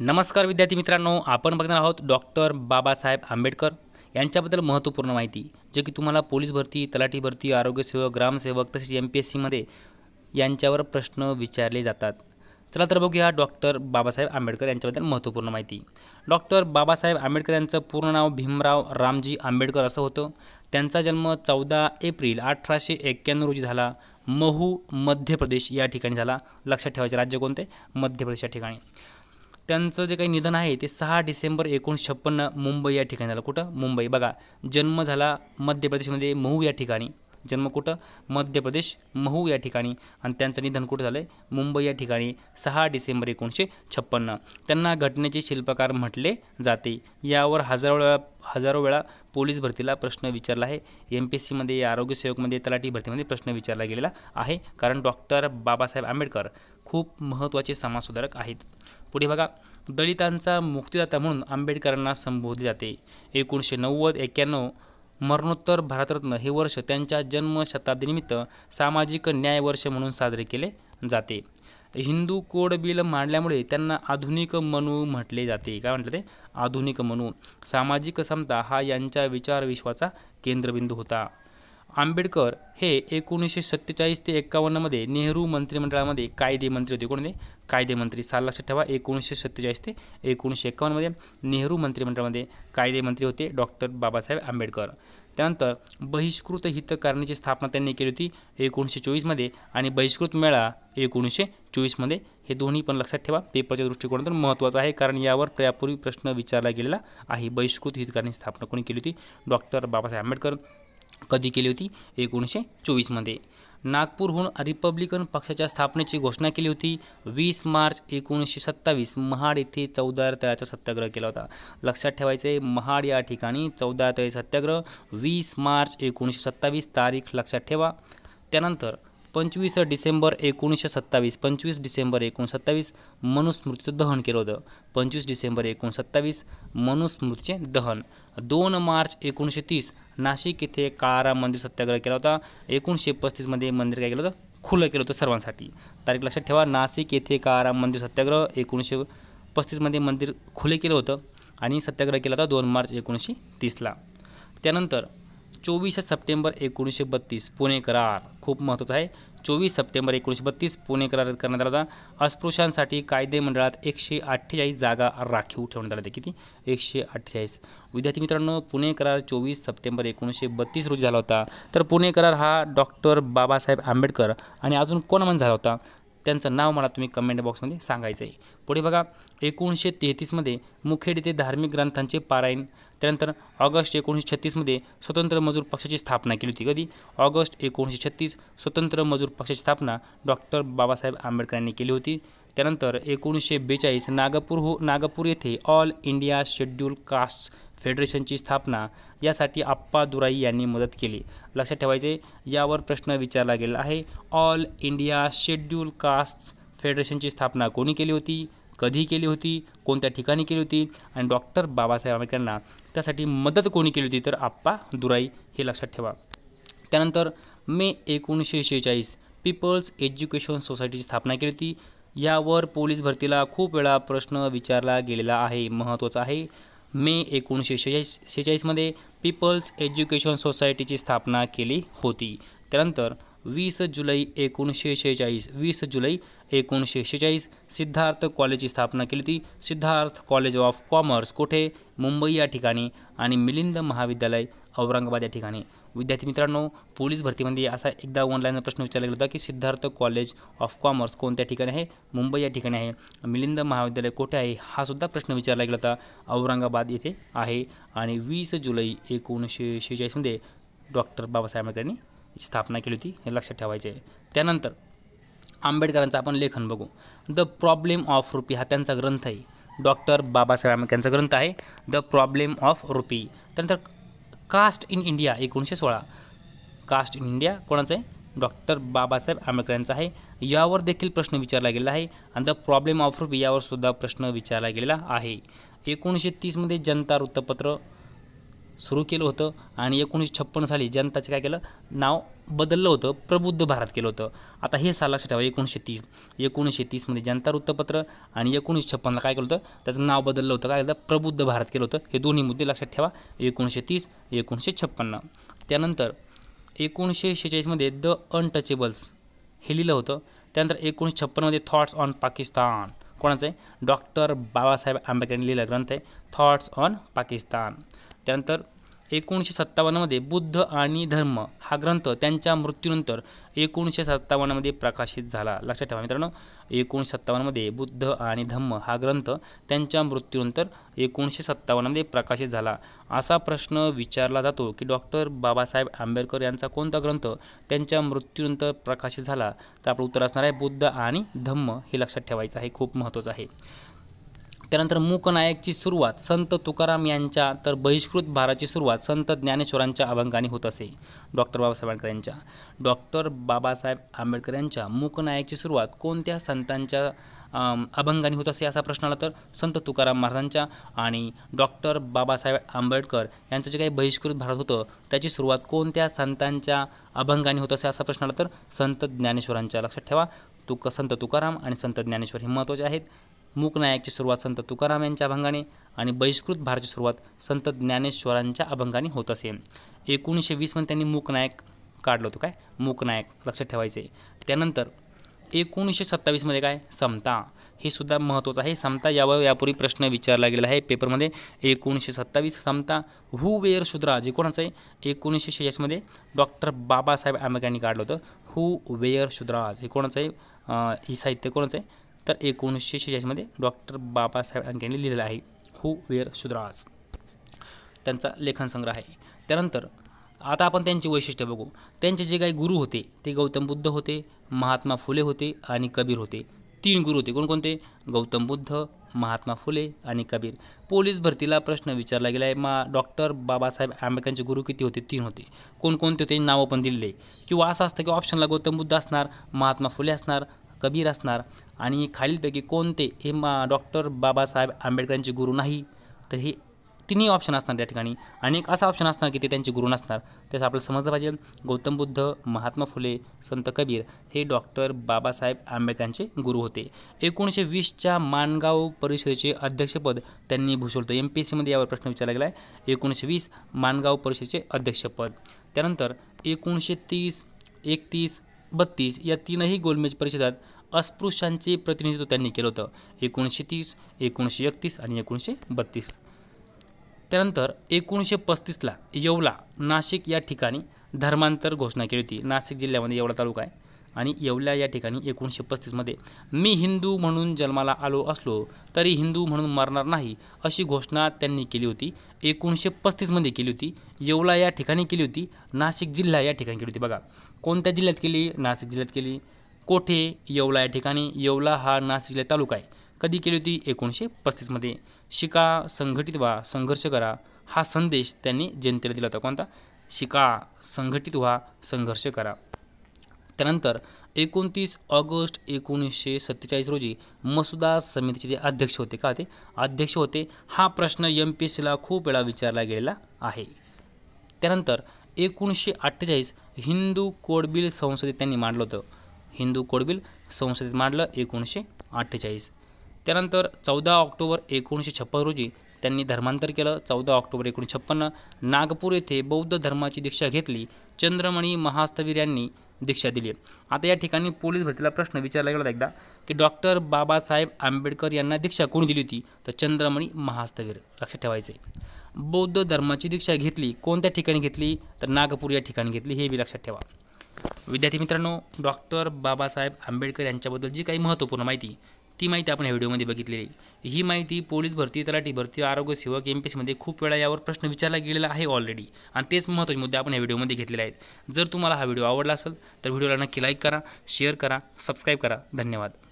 नमस्कार विद्यार्थी मित्रांनो आपण बघणार आहोत डॉक्टर बाबासाहेब आंबेडकर यांच्याबद्दल महत्त्वपूर्ण माहिती जे की तुम्हाला पोलीस भरती तलाठी भरती आरोग्यसेवक ग्रामसेवक तसेच एम पी एस सीमध्ये यांच्यावर प्रश्न विचारले जातात चला तर बघूया डॉक्टर बाबासाहेब आंबेडकर यांच्याबद्दल महत्त्वपूर्ण माहिती डॉक्टर बाबासाहेब आंबेडकर यांचं पूर्ण नाव भीमराव रामजी आंबेडकर असं होतं त्यांचा जन्म चौदा एप्रिल अठराशे एक्क्याण्णव रोजी झाला महू मध्य प्रदेश या ठिकाणी झाला लक्षात ठेवायचे राज्य कोणते मध्य प्रदेश या ठिकाणी त्यांचं जे काही निधन आहे ते सहा डिसेंबर एकोणीसशे छप्पन्न मुंबई या ठिकाणी झालं कुठं मुंबई बघा जन्म झाला मध्य प्रदेशमध्ये महू या ठिकाणी जन्म कुठं मध्य प्रदेश महू या ठिकाणी आणि त्यांचं निधन कुठं झालं आहे मुंबई या ठिकाणी सहा डिसेंबर एकोणीसशे छप्पन्न त्यांना घटनेचे शिल्पकार म्हटले जाते यावर हजारो वेळा हजारो वेळा पोलीस भरतीला प्रश्न विचारला आहे एम पी एस सीमध्ये आरोग्यसेवकमध्ये तलाठी भरतीमध्ये प्रश्न विचारला गेलेला आहे कारण डॉक्टर बाबासाहेब आंबेडकर खूप महत्त्वाचे समाजसुधारक आहेत पुढे बघा दलितांचा मुक्तिदाता म्हणून आंबेडकरांना संबोधले जाते एकोणीसशे नव्वद एक्क्याण्णव मरणोत्तर भारतरत्न हे वर्ष त्यांच्या जन्मशताब्दीनिमित्त सामाजिक न्याय वर्ष म्हणून साजरे केले जाते हिंदू कोड बिल मांडल्यामुळे त्यांना आधुनिक मनू म्हटले जाते काय म्हटलं ते आधुनिक मनू सामाजिक समता हा यांच्या विचार विश्वाचा केंद्रबिंदू होता आंबेडकर हे एकोणीसशे सत्तेचाळीस ते एक्कावन्नमध्ये नेहरू मंत्रिमंडळामध्ये कायदे मंत्री होते कोणते कायदेमंत्री साल लक्षात ठेवा एकोणीसशे सत्तेचाळीस ते एकोणीसशे एकावन्नमध्ये नेहरू मंत्रिमंडळामध्ये कायदेमंत्री होते डॉक्टर बाबासाहेब आंबेडकर त्यानंतर बहिष्कृत हितकारणीची स्थापना त्यांनी केली होती एकोणीसशे चोवीसमध्ये आणि बहिष्कृत मेळा एकोणीसशे चोवीसमध्ये हे दोन्ही पण लक्षात ठेवा पेपरच्या दृष्टिकोनातून महत्त्वाचं आहे कारण यावर यापूर्वी प्रश्न विचारला गेलेला आहे बहिष्कृत हितकारणीची स्थापना कोणी केली होती डॉक्टर बाबासाहेब आंबेडकर कधी केली होती एकोणीसशे चोवीसमध्ये नागपूरहून रिपब्लिकन पक्षाच्या स्थापनेची घोषणा केली होती वीस मार्च एकोणीसशे सत्तावीस महाड येथे चौदा तळ्याचा सत्याग्रह केला होता लक्षात ठेवायचे महाड या ठिकाणी चौदा तळे सत्याग्रह वीस मार्च एकोणीसशे सत्तावीस तारीख लक्षात ठेवा त्यानंतर पंचवीस डिसेंबर एकोणीसशे सत्तावीस पंचवीस डिसेंबर एकोणसत्तावीस मनुस्मृतीचं दहन केलं होतं पंचवीस डिसेंबर एकोणसत्तावीस मनुस्मृतीचे दहन दोन मार्च एकोणीसशे तीस नाशिक येथे काराम मंदिर सत्याग्रह केला होता एकोणीसशे पस्तीसमध्ये मंदिर काय केलं होतं खुलं केलं होतं सर्वांसाठी तारीख लक्षात ठेवा नाशिक येथे काळाराम मंदिर सत्याग्रह एकोणीसशे पस्तीसमध्ये मंदिर खुले केलं होतं आणि सत्याग्रह केला होता दोन मार्च एकोणीसशे तीसला त्यानंतर चोवीस सप्टेंबर एकोणीसशे बत्तीस पुणे करार खूप महत्त्वाचा आहे चोवीस सप्टेंबर एकोणीसशे बत्तीस पुणे करार करण्यात आला होता अस्पृश्यांसाठी कायदे मंडळात एकशे अठ्ठेचाळीस जागा राखीव ठेवण्यात आल्या होत्या किती एकशे अठ्ठेचाळीस विद्यार्थी मित्रांनो पुणे करार चोवीस सप्टेंबर एकोणीसशे बत्तीस रोजी झाला होता तर पुणे करार हा डॉक्टर बाबासाहेब आंबेडकर आणि अजून कोण म्हणून झाला होता त्यांचं नाव मला तुम्ही कमेंट बॉक्समध्ये सांगायचं आहे पुढे बघा एकोणीसशे तेहतीसमध्ये मुखेड येथे धार्मिक ग्रंथांचे पारायण त्यानंतर ऑगस्ट एकोणीसशे छत्तीसमध्ये स्वतंत्र मजूर पक्षाची स्थापना केली होती कधी ऑगस्ट एकोणीसशे छत्तीस स्वतंत्र मजूर पक्षाची स्थापना डॉक्टर बाबासाहेब आंबेडकरांनी केली होती त्यानंतर एकोणीसशे बेचाळीस नागपूर हो नागपूर येथे ऑल इंडिया शेड्यूल कास्ट फेडरेशनची स्थापना यासाठी आप्पा दुराई यांनी मदत केली लक्षात ठेवायचे यावर प्रश्न विचारला गेला आहे ऑल इंडिया शेड्यूल कास्ट फेडरेशनची स्थापना कोणी केली होती कधी केली होती कोणत्या ठिकाणी केली होती आणि डॉक्टर बाबासाहेब आंबेडकरांना त्यासाठी मदत कोणी केली होती तर आप्पा दुराई हे लक्षात ठेवा त्यानंतर मे एकोणीसशे शेहेचाळीस पीपल्स एज्युकेशन सोसायटीची स्थापना केली होती यावर पोलीस भरतीला खूप वेळा प्रश्न विचारला गेलेला आहे महत्त्वाचा आहे मे एकोणीसशे शेचाळीस शेहेचाळीसमध्ये पीपल्स एज्युकेशन सोसायटीची स्थापना केली होती त्यानंतर वीस जुलै एकोणीसशे शेहेचाळीस वीस जुलै एकोणीसशे शेहेचाळीस सिद्धार्थ कॉलेजची स्थापना केली होती सिद्धार्थ कॉलेज ऑफ कॉमर्स कुठे मुंबई या ठिकाणी आणि मिलिंद महाविद्यालय औरंगाबाद या ठिकाणी विद्यार्थी मित्रांनो पोलीस भरतीमध्ये असा एकदा ऑनलाईन प्रश्न विचारला गेला होता की सिद्धार्थ कॉलेज ऑफ कॉमर्स कोणत्या ठिकाणी आहे मुंबई या ठिकाणी आहे मिलिंद महाविद्यालय कुठे आहे हा सुद्धा प्रश्न विचारला गेला होता औरंगाबाद येथे आहे आणि वीस जुलै एकोणीसशे शेहेचाळीसमध्ये डॉक्टर बाबासाहेब आंबेडकरांनी स्थापना केली होती हे लक्षात ठेवायचे आहे त्यानंतर आंबेडकरांचं आपण लेखन बघू द प्रॉब्लेम ऑफ रुपी हा त्यांचा ग्रंथ आहे डॉक्टर बाबासाहेब आंबेडकरांचा ग्रंथ आहे द प्रॉब्लेम ऑफ रुपी त्यानंतर कास्ट इन इंडिया एकोणीसशे सोळा कास्ट इन इंडिया कोणाचं आहे डॉक्टर बाबासाहेब आंबेडकर यांचा आहे यावर देखील प्रश्न विचारला गेला आहे आणि द प्रॉब्लेम ऑफ रुपी यावर सुद्धा प्रश्न विचारला गेलेला आहे एकोणीसशे तीसमध्ये जनता वृत्तपत्र सुरू केलं होतं आणि एकोणीसशे छप्पन्न साली जनताचं काय केलं नाव बदललं होतं प्रबुद्ध भारत केलं होतं आता हे साल लक्षात ठेवा एकोणीसशे तीस एकोणीसशे तीसमध्ये जनता वृत्तपत्र आणि एकोणीसशे छप्पन्नला काय केलं होतं त्याचं नाव बदललं होतं काय केलं प्रबुद्ध भारत केलं होतं हे दोन्ही मुद्दे लक्षात ठेवा एकोणीसशे तीस एकोणीसशे छप्पन्न त्यानंतर एकोणीसशे शेहेचाळीसमध्ये द अनटचेबल्स हे लिहिलं होतं त्यानंतर एकोणीसशे छप्पनमध्ये थॉट्स ऑन पाकिस्तान कोणाचं आहे डॉक्टर बाबासाहेब आंबेडकरांनी लिहिलेला ग्रंथ आहे थॉट्स ऑन पाकिस्तान त्यानंतर एकोणीसशे सत्तावन्नमध्ये बुद्ध आणि धर्म हा ग्रंथ त्यांच्या मृत्यूनंतर एकोणीसशे सत्तावन्नमध्ये प्रकाशित झाला लक्षात ठेवा मित्रांनो एकोणीसशे सत्तावन्नमध्ये बुद्ध आणि धम्म हा ग्रंथ त्यांच्या मृत्यूनंतर एकोणीसशे सत्तावन्नमध्ये प्रकाशित झाला असा प्रश्न विचारला जातो की डॉक्टर बाबासाहेब आंबेडकर यांचा कोणता ग्रंथ त्यांच्या मृत्यूनंतर प्रकाशित झाला तर आपलं उत्तर असणार आहे बुद्ध आणि धम्म हे लक्षात ठेवायचं आहे खूप महत्त्वाचं आहे त्यानंतर मूकनायकची सुरुवात संत तुकाराम यांच्या तर बहिष्कृत भाराची सुरुवात संत ज्ञानेश्वरांच्या अभंगाने होत असे डॉक्टर बाबासाहेब आंबेडकर यांच्या डॉक्टर बाबासाहेब आंबेडकर यांच्या मूकनायकची सुरुवात कोणत्या संतांच्या अभंगाने होत असे असा प्रश्न आला तर संत तुकाराम महाराजांच्या आणि डॉक्टर बाबासाहेब आंबेडकर यांचं जे काही बहिष्कृत भारत होतं त्याची सुरुवात कोणत्या संतांच्या अभंगाने होत असे असा प्रश्न आला तर संत ज्ञानेश्वरांच्या लक्षात ठेवा तुक संत तुकाराम आणि संत ज्ञानेश्वर हे महत्त्वाचे आहेत मुकनायकची सुरुवात संत तुकाराम यांच्या अभंगाने आणि बहिष्कृत भारची सुरुवात संत ज्ञानेश्वरांच्या अभंगाने होत असे एकोणीसशे वीसमध्ये त्यांनी मूकनायक काढलं होतं काय मूकनायक लक्षात ठेवायचे त्यानंतर एकोणीसशे सत्तावीसमध्ये काय समता हे सुद्धा महत्त्वाचं आहे समता यावर यापूर्वी प्रश्न विचारला गेला आहे पेपरमध्ये एकोणीसशे सत्तावीस समता हु वेअर शुद्रा जे कोणाचं आहे एकोणीसशे शेचाळीसमध्ये डॉक्टर बाबासाहेब आंबेडकरांनी काढलं होतं हु वेअर शुद्राज हे कोणाचं आहे हे साहित्य कोणाचं आहे तर एकोणीसशे शेचाळीसमध्ये डॉक्टर बाबासाहेब यांनी लिहिलेलं आहे हू वेअर शुद्रास त्यांचा लेखनसंग्रह आहे त्यानंतर आता आपण त्यांची वैशिष्ट्य बघू त्यांचे जे काही गुरु होते ते गौतम बुद्ध होते महात्मा फुले होते आणि कबीर होते तीन गुरु होते कोणकोणते गौतम बुद्ध महात्मा फुले आणि कबीर पोलीस भरतीला प्रश्न विचारला गेला आहे मा डॉक्टर बाबासाहेब आंबेडकरांचे गुरु किती होते तीन होते कोणकोणते होते नावं पण दिलेले किंवा असं असतं की ऑप्शनला गौतम बुद्ध असणार महात्मा फुले असणार कबीर असणार आणि खालीलपैकी कोणते हे मा डॉक्टर बाबासाहेब आंबेडकरांचे गुरु नाही तर हे तिन्ही ऑप्शन असणार त्या ठिकाणी आणि एक असा ऑप्शन असणार की ते त्यांचे गुरु नसणार त्याचं आपल्याला समजलं पाहिजे गौतम बुद्ध महात्मा फुले संत कबीर हे डॉक्टर बाबासाहेब आंबेडकरांचे गुरु होते एकोणीसशे वीसच्या मानगाव परिषदेचे अध्यक्षपद त्यांनी भूषवलं एम पी एस सीमध्ये यावर प्रश्न विचारला गेला आहे एकोणीसशे वीस मानगाव परिषदेचे अध्यक्षपद त्यानंतर एकोणीसशे तीस एकतीस बत्तीस या तीनही गोलमेज परिषदात अस्पृश्यांचे प्रतिनिधित्व त्यांनी केलं होतं एकोणीसशे तीस एकोणीसशे एकतीस आणि एकोणीसशे बत्तीस त्यानंतर एकोणीसशे पस्तीसला येवला नाशिक या ठिकाणी धर्मांतर घोषणा केली होती नाशिक जिल्ह्यामध्ये एवढा तालुका आहे आणि येवल्या या ठिकाणी एकोणीसशे पस्तीसमध्ये मी हिंदू म्हणून जन्माला आलो असलो तरी हिंदू म्हणून मरणार नाही अशी घोषणा त्यांनी केली होती एकोणीसशे पस्तीसमध्ये केली होती येवला या ठिकाणी केली होती नाशिक जिल्हा या ठिकाणी केली होती बघा कोणत्या जिल्ह्यात केली नाशिक जिल्ह्यात केली कोठे येवला या ठिकाणी येवला हा नाशिक जिल्हा तालुका आहे कधी केली होती एकोणीसशे पस्तीसमध्ये शिका संघटित व्हा संघर्ष करा हा संदेश त्यांनी जनतेला दिला होता कोणता शिका संघटित व्हा संघर्ष करा त्यानंतर एकोणतीस ऑगस्ट एकोणीसशे सत्तेचाळीस रोजी मसुदा समितीचे जे अध्यक्ष होते का ते अध्यक्ष होते हा प्रश्न एम पी एस सीला खूप वेळा विचारला गेलेला आहे त्यानंतर एकोणीसशे अठ्ठेचाळीस हिंदू कोडबिल संसदेत त्यांनी मांडलं होतं हिंदू कोडबिल संसदेत मांडलं एकोणीसशे अठ्ठेचाळीस त्यानंतर चौदा ऑक्टोबर एकोणीसशे छप्पन रोजी त्यांनी धर्मांतर केलं चौदा ऑक्टोबर एकोणीसशे छप्पन्न नागपूर येथे बौद्ध धर्माची दीक्षा घेतली चंद्रमणी महास्तवीर यांनी दीक्षा दिली आता या ठिकाणी पोलीस भरतीला प्रश्न विचारला गेला एकदा की डॉक्टर बाबासाहेब आंबेडकर यांना दीक्षा कोणी दिली होती तर चंद्रमणी महास्तवीर लक्षात ठेवायचे बौद्ध धर्माची दीक्षा घेतली कोणत्या ठिकाणी घेतली तर नागपूर या ठिकाणी घेतली हे बी लक्षात ठेवा विद्यार्थी मित्रांनो डॉक्टर बाबासाहेब आंबेडकर यांच्याबद्दल जी काही महत्त्वपूर्ण माहिती ती माहिती आपण या व्हिडिओमध्ये बघितलेली आहे ही माहिती पोलीस भरती तलाठी भरती आरोग्य सेवक एम पी सीमध्ये खूप वेळा यावर प्रश्न विचारला गेलेला आहे ऑलरेडी आणि तेच महत्त्वाचे मुद्दे आपण या व्हिडिओमध्ये घेतलेले आहेत जर तुम्हाला हा व्हिडिओ आवडला असेल तर व्हिडिओला नक्की लाईक करा शेअर करा सबस्क्राईब करा धन्यवाद